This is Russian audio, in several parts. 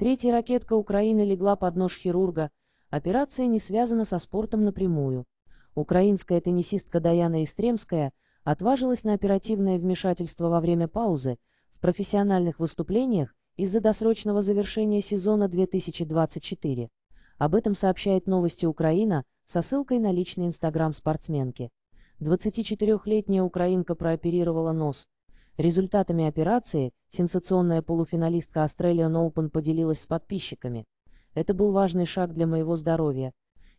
Третья ракетка Украины легла под нож хирурга. Операция не связана со спортом напрямую. Украинская теннисистка Даяна Истремская отважилась на оперативное вмешательство во время паузы в профессиональных выступлениях из-за досрочного завершения сезона 2024. Об этом сообщает новости Украина со ссылкой на личный инстаграм спортсменки. 24-летняя украинка прооперировала нос, Результатами операции сенсационная полуфиналистка Australian Open поделилась с подписчиками. Это был важный шаг для моего здоровья.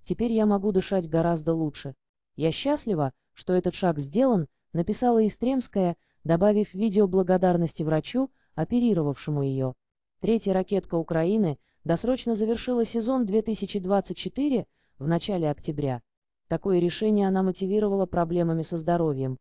Теперь я могу дышать гораздо лучше. Я счастлива, что этот шаг сделан, написала Истремская, добавив видео благодарности врачу, оперировавшему ее. Третья ракетка Украины досрочно завершила сезон 2024 в начале октября. Такое решение она мотивировала проблемами со здоровьем.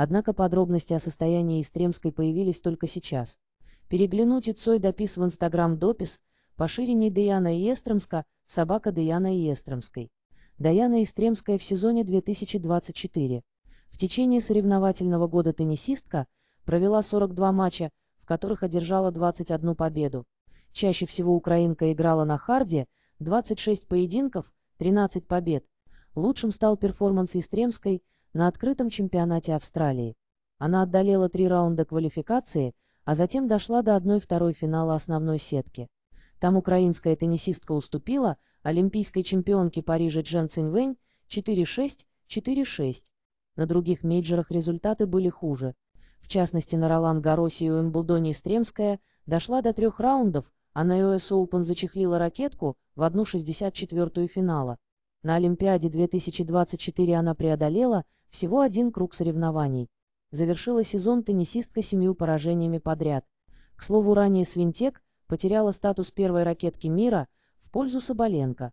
Однако подробности о состоянии Истремской появились только сейчас. Переглянуть и Цой допис в Инстаграм допис, поширений Деяна Иестромска, собака Деяна Иестромской. Даяна Истремская в сезоне 2024. В течение соревновательного года теннисистка провела 42 матча, в которых одержала 21 победу. Чаще всего украинка играла на харде, 26 поединков, 13 побед. Лучшим стал перформанс Истремской – на открытом чемпионате Австралии. Она отдалела три раунда квалификации, а затем дошла до одной второй финала основной сетки. Там украинская теннисистка уступила олимпийской чемпионке Парижа Дженсен Вэнь 4-6, 4-6. На других мейджорах результаты были хуже. В частности, на Ролан-Гаросе и Уимблдоне Стремская дошла до трех раундов, а на US Open зачехлила ракетку в 1-64 финала. На Олимпиаде 2024 она преодолела – всего один круг соревнований. Завершила сезон теннисистка семью поражениями подряд. К слову, ранее Свинтек потеряла статус первой ракетки мира в пользу Соболенко.